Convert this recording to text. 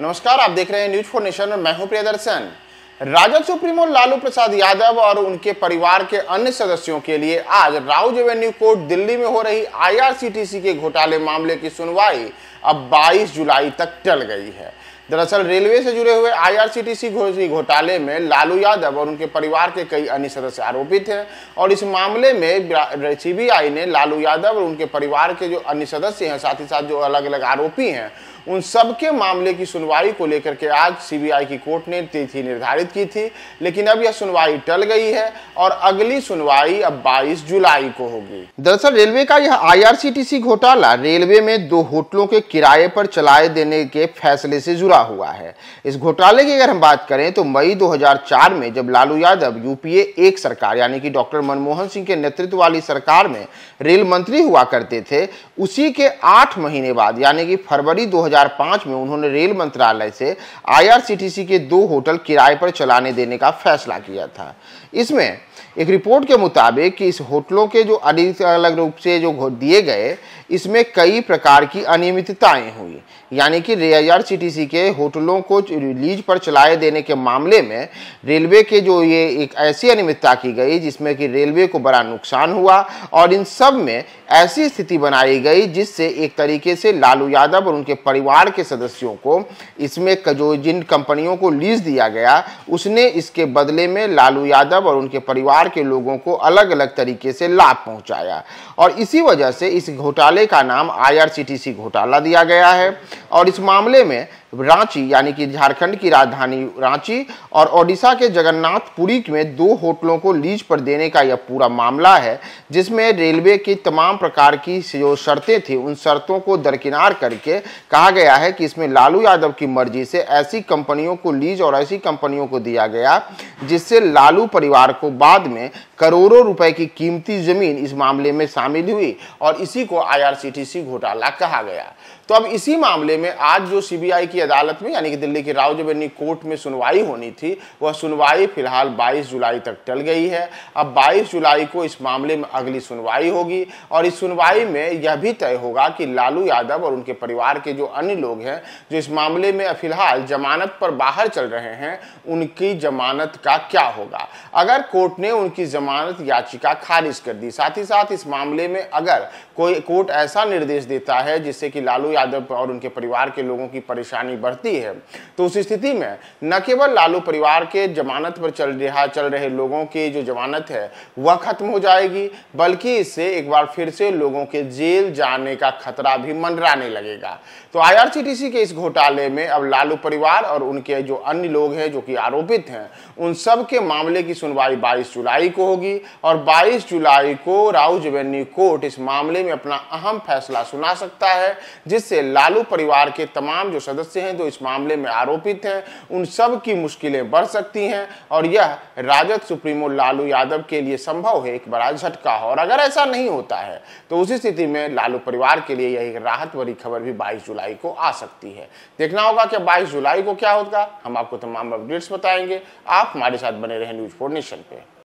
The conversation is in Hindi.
नमस्कार आप देख रहे हैं न्यूज फोर नेशन और मैं हूं प्रियदर्शन राजद सुप्रीमो लालू प्रसाद यादव और उनके परिवार के अन्य सदस्यों के लिए आज राउज एवेन्यू कोर्ट दिल्ली में हो रही आईआरसीटीसी के घोटाले मामले की सुनवाई अब 22 जुलाई तक टल गई है दरअसल रेलवे से जुड़े हुए आईआरसीटीसी घोटाले में लालू यादव और उनके परिवार के कई अन्य सदस्य आरोपित हैं और इस मामले में सी ने लालू यादव और उनके परिवार के जो अन्य सदस्य हैं साथ ही साथ जो अलग अलग आरोपी हैं उन सबके मामले की सुनवाई को लेकर के आज सीबीआई की कोर्ट ने तिथि निर्धारित की थी लेकिन अब यह सुनवाई टल गई है और अगली सुनवाई अब 22 जुलाई को होगी दरअसल रेलवे का यह आईआरसीटीसी घोटाला रेलवे में दो होटलों के किराए पर चलाए देने के फैसले से जुड़ा हुआ है इस घोटाले की अगर हम बात करें तो मई दो में जब लालू यादव यूपीए एक सरकार यानी कि डॉक्टर मनमोहन सिंह के नेतृत्व वाली सरकार में रेल मंत्री हुआ करते थे उसी के आठ महीने बाद यानी कि फरवरी 2000 2005 में उन्होंने रेल मंत्रालय से आईआरसीटीसी के दो होटल किराए पर चलाने देने का फैसला किया था इसमें एक रिपोर्ट के मुताबिक कि इस होटलों के जो अलग अलग रूप से जो दिए गए इसमें कई प्रकार की अनियमितताएं हुई यानी कि सी के होटलों को लीज पर चलाए देने के मामले में रेलवे के जो ये एक ऐसी अनियमितता की गई जिसमें कि रेलवे को बड़ा नुकसान हुआ और इन सब में ऐसी स्थिति बनाई गई जिससे एक तरीके से लालू यादव और उनके परिवार के सदस्यों को इसमें जो जिन कंपनियों को लीज दिया गया उसने इसके बदले में लालू यादव और उनके परिवार के लोगों को अलग अलग तरीके से लाभ पहुँचाया और इसी वजह से इस घोटाले घोटाले का नाम आईआरसीटीसी घोटाला दिया गया है और इस मामले में रांची यानी कि झारखंड की राजधानी रांची और ओडिशा के जगन्नाथपुरी में दो होटलों को लीज पर देने का यह पूरा मामला है जिसमें रेलवे की तमाम प्रकार की जो शर्तें थी उन शर्तों को दरकिनार करके कहा गया है कि इसमें लालू यादव की मर्जी से ऐसी कंपनियों को लीज और ऐसी कंपनियों को दिया गया जिससे लालू परिवार को बाद में करोड़ों रुपए की कीमती जमीन इस मामले में शामिल हुई और इसी को आई घोटाला कहा गया तो अब इसी मामले में आज जो सी की की अदालत में यानी कि दिल्ली की राव जबनी कोर्ट में सुनवाई होनी थी वह सुनवाई फिलहाल 22 जुलाई तक टल गई है अब 22 जुलाई को इस मामले में अगली सुनवाई होगी और इस सुनवाई में यह भी तय होगा कि लालू यादव और उनके परिवार के जो अन्य लोग हैं जो इस मामले में फिलहाल जमानत पर बाहर चल रहे हैं उनकी जमानत का क्या होगा अगर कोर्ट ने उनकी जमानत याचिका खारिज कर दी साथ ही साथ इस मामले में अगर कोई कोर्ट ऐसा निर्देश देता है जिससे कि लालू यादव और उनके परिवार के लोगों की परेशानी परेशानी बढ़ती है तो उस स्थिति में न केवल लालू परिवार के जमानत पर चल रहा चल रहे लोगों की जो जमानत है वह खत्म हो जाएगी बल्कि इससे एक बार फिर से लोगों के जेल जाने का खतरा भी मंडराने लगेगा तो आई के इस घोटाले में अब लालू परिवार और उनके जो अन्य लोग हैं जो कि आरोपित हैं उन सब के मामले की सुनवाई 22 जुलाई को होगी और 22 जुलाई को राउज एवेन्यू कोर्ट इस मामले में अपना अहम फैसला सुना सकता है जिससे लालू परिवार के तमाम जो सदस्य सदस्य हैं जो इस मामले में आरोपित हैं उन सब की मुश्किलें बढ़ सकती हैं और यह राजद सुप्रीमो लालू यादव के लिए संभव है एक बड़ा झटका और अगर ऐसा नहीं होता है तो उसी स्थिति में लालू परिवार के लिए यह एक राहत भरी खबर भी बाईस जुलाई को आ सकती है देखना होगा कि बाईस जुलाई को क्या होगा हम आपको तमाम अपडेट्स बताएंगे आप हमारे साथ बने रहे न्यूज फोर नेशन पर